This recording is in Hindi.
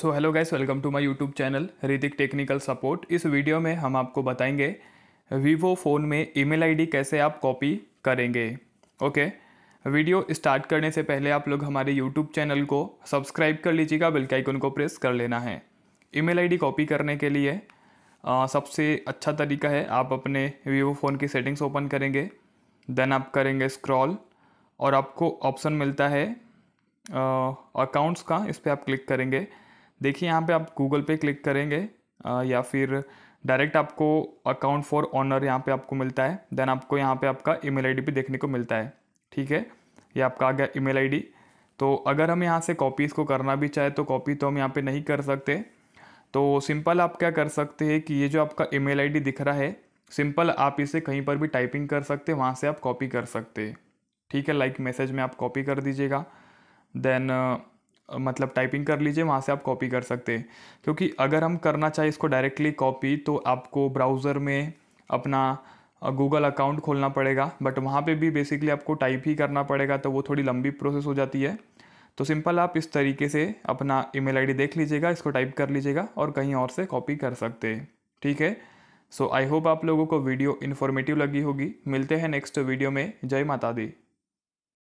so hello guys welcome to my YouTube channel Hrithik technical support इस वीडियो में हम आपको बताएंगे वीवो फ़ोन में ईमेल आईडी कैसे आप कॉपी करेंगे ओके वीडियो स्टार्ट करने से पहले आप लोग हमारे यूट्यूब चैनल को सब्सक्राइब कर लीजिएगा बेल के आइकन को प्रेस कर लेना है ईमेल आईडी कॉपी करने के लिए आ, सबसे अच्छा तरीका है आप अपने वीवो फ़ोन की सेटिंग्स ओपन करेंगे देन आप करेंगे स्क्रॉल और आपको ऑप्शन मिलता है अकाउंट्स का इस पर आप क्लिक करेंगे देखिए यहाँ पे आप गूगल पे क्लिक करेंगे या फिर डायरेक्ट आपको अकाउंट फॉर ऑनर यहाँ पे आपको मिलता है देन आपको यहाँ पे आपका ईमेल आईडी भी देखने को मिलता है ठीक है ये आपका आ गया ईमेल आईडी तो अगर हम यहाँ से कॉपी इसको करना भी चाहे तो कॉपी तो हम यहाँ पे नहीं कर सकते तो सिंपल आप क्या कर सकते हैं कि ये जो आपका ई मेल दिख रहा है सिंपल आप इसे कहीं पर भी टाइपिंग कर सकते हैं वहाँ से आप कॉपी कर सकते हैं ठीक है लाइक like मैसेज में आप कॉपी कर दीजिएगा देन मतलब टाइपिंग कर लीजिए वहाँ से आप कॉपी कर सकते हैं क्योंकि अगर हम करना चाहें इसको डायरेक्टली कॉपी तो आपको ब्राउज़र में अपना गूगल अकाउंट खोलना पड़ेगा बट वहाँ पे भी बेसिकली आपको टाइप ही करना पड़ेगा तो वो थोड़ी लंबी प्रोसेस हो जाती है तो सिंपल आप इस तरीके से अपना ईमेल आईडी देख लीजिएगा इसको टाइप कर लीजिएगा और कहीं और से कॉपी कर सकते हैं ठीक है सो आई होप आप लोगों को वीडियो इन्फॉर्मेटिव लगी होगी मिलते हैं नेक्स्ट वीडियो में जय माता दी